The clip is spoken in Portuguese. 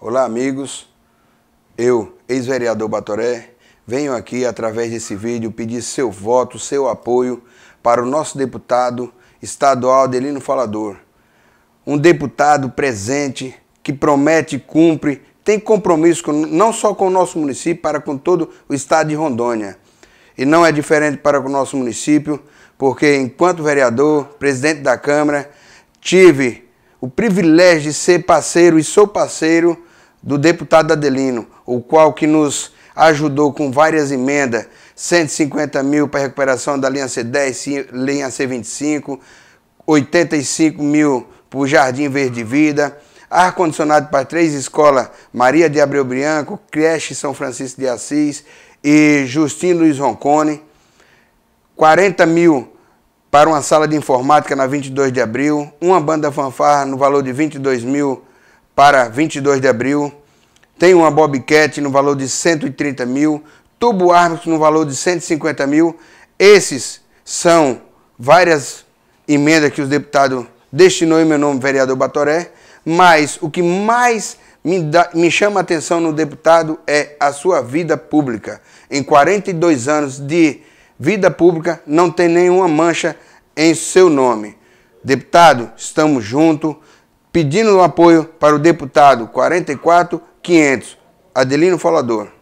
Olá, amigos. Eu, ex-vereador Batoré, venho aqui através desse vídeo pedir seu voto, seu apoio para o nosso deputado estadual Adelino Falador. Um deputado presente que promete, cumpre, tem compromisso com, não só com o nosso município, para com todo o estado de Rondônia. E não é diferente para com o nosso município, porque enquanto vereador, presidente da Câmara, tive o privilégio de ser parceiro e sou parceiro do deputado Adelino, o qual que nos ajudou com várias emendas, 150 mil para recuperação da linha C10, linha C25, 85 mil para o Jardim Verde Vida, ar-condicionado para três escolas, Maria de Abreu Branco, Creche São Francisco de Assis e Justino Luiz Roncone, 40 mil para uma sala de informática na 22 de abril, uma banda fanfarra no valor de 22 mil para 22 de abril. Tem uma Bobcat no valor de 130 mil, tubo árbitro no valor de 150 mil. Esses são várias emendas que o deputado destinou em meu nome, vereador Batoré. Mas o que mais me, dá, me chama a atenção no deputado é a sua vida pública. Em 42 anos de vida pública, não tem nenhuma mancha em seu nome. Deputado, estamos juntos pedindo um apoio para o deputado 44500, Adelino Falador.